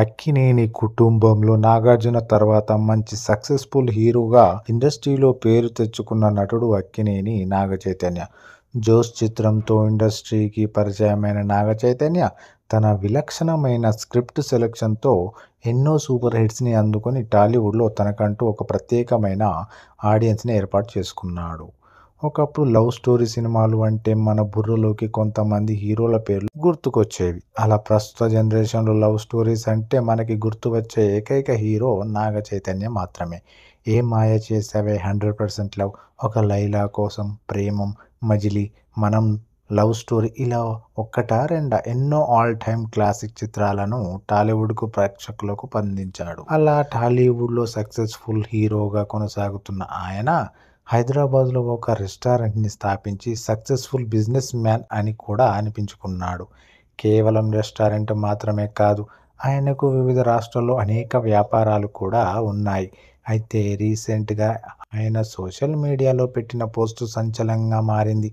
అక్కినేని కుటుంబంలో నాగార్జున తర్వాత మంచి సక్సెస్ఫుల్ హీరోగా ఇండస్ట్రీలో పేరు తెచ్చుకున్న నటుడు అక్కినేని నాగ చైతన్య జోస్ చిత్రంతో ఇండస్ట్రీకి పరిచయమైన నాగ చైతన్య తన విలక్షణమైన స్క్రిప్ట్ సెలక్షన్తో ఎన్నో సూపర్ హిట్స్ని అందుకొని టాలీవుడ్లో తనకంటూ ఒక ప్రత్యేకమైన ఆడియన్స్ని ఏర్పాటు చేసుకున్నాడు ఒకప్పుడు లవ్ స్టోరీ సినిమాలు అంటే మన బుర్రలోకి కొంతమంది హీరోల పేర్లు గుర్తుకొచ్చేవి అలా ప్రస్తుత జనరేషన్లో లవ్ స్టోరీస్ అంటే మనకి గుర్తు వచ్చే ఏకైక హీరో నాగ చైతన్య మాత్రమే Ye Maaya Chesave hundred percent love Oka Laila కోసం ప్రేమం మజిలి మనం లవ్ స్టోరీ ఇలా ఒక్కట రెండా ఎన్నో ఆల్ టైమ్ క్లాసిక్ చిత్రాలను టాలీవుడ్కు ప్రేక్షకులకు పందించాడు అలా టాలీవుడ్లో సక్సెస్ఫుల్ హీరోగా కొనసాగుతున్న ఆయన హైదరాబాద్లో ఒక రెస్టారెంట్ని స్థాపించి సక్సెస్ఫుల్ బిజినెస్ మ్యాన్ అని కూడా అనిపించుకున్నాడు కేవలం రెస్టారెంట్ మాత్రమే కాదు ఆయనకు వివిధ రాష్ట్రాల్లో అనేక వ్యాపారాలు కూడా ఉన్నాయి అయితే రీసెంట్గా ఆయన సోషల్ మీడియాలో పెట్టిన పోస్టు సంచలనంగా మారింది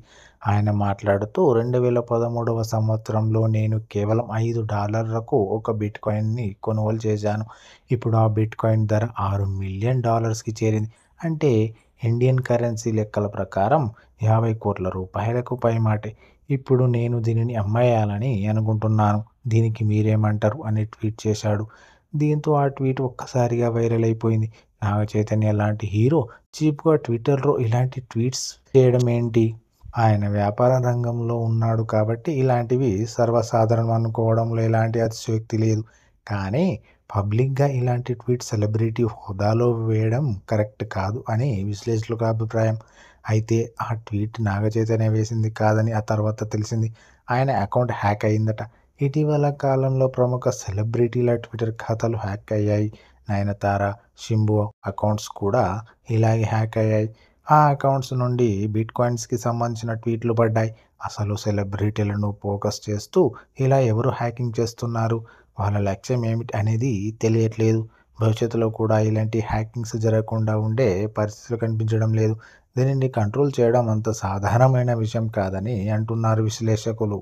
ఆయన మాట్లాడుతూ రెండు వేల పదమూడవ సంవత్సరంలో నేను కేవలం ఐదు డాలర్లకు ఒక బిట్ కాయిన్ని కొనుగోలు చేశాను ఇప్పుడు ఆ బిట్ కాయిన్ ధర ఆరు మిలియన్ డాలర్స్కి చేరింది అంటే ఇండియన్ కరెన్సీ లెక్కల ప్రకారం యాభై కోట్ల రూపాయలకు పైమాటే ఇప్పుడు నేను దీనిని అమ్మేయాలని అనుకుంటున్నాను దీనికి మీరేమంటారు అని ట్వీట్ చేశాడు దీంతో ఆ ట్వీట్ ఒక్కసారిగా వైరల్ అయిపోయింది నాగ చైతన్య లాంటి హీరో చీప్గా ట్విట్టర్లో ఇలాంటి ట్వీట్స్ చేయడం ఏంటి ఆయన వ్యాపార రంగంలో ఉన్నాడు కాబట్టి ఇలాంటివి సర్వసాధారణం అనుకోవడంలో ఎలాంటి అతిశయోక్తి లేదు కానీ పబ్లిక్గా ఇలాంటి ట్వీట్ సెలబ్రిటీ హోదాలో వేయడం కరెక్ట్ కాదు అని విశ్లేషకుల అభిప్రాయం అయితే ఆ ట్వీట్ నాగచైతన్య వేసింది కాదని ఆ తర్వాత తెలిసింది ఆయన అకౌంట్ హ్యాక్ అయిందట ఇటీవల కాలంలో ప్రముఖ సెలబ్రిటీల ట్విట్టర్ ఖాతాలు హ్యాక్ అయ్యాయి నయనతార షింబు అకౌంట్స్ కూడా ఇలాగే హ్యాక్ అయ్యాయి ఆ అకౌంట్స్ నుండి బిట్ కాయిన్స్కి సంబంధించిన ట్వీట్లు పడ్డాయి అసలు సెలబ్రిటీలను ఫోకస్ చేస్తూ ఇలా ఎవరు హ్యాకింగ్ చేస్తున్నారు వాళ్ళ లక్ష్యం ఏమిటి అనేది తెలియట్లేదు భవిష్యత్తులో కూడా ఇలాంటి హ్యాకింగ్స్ జరగకుండా ఉండే పరిస్థితులు కనిపించడం లేదు దీనిని కంట్రోల్ చేయడం అంత సాధారణమైన విషయం కాదని అంటున్నారు విశ్లేషకులు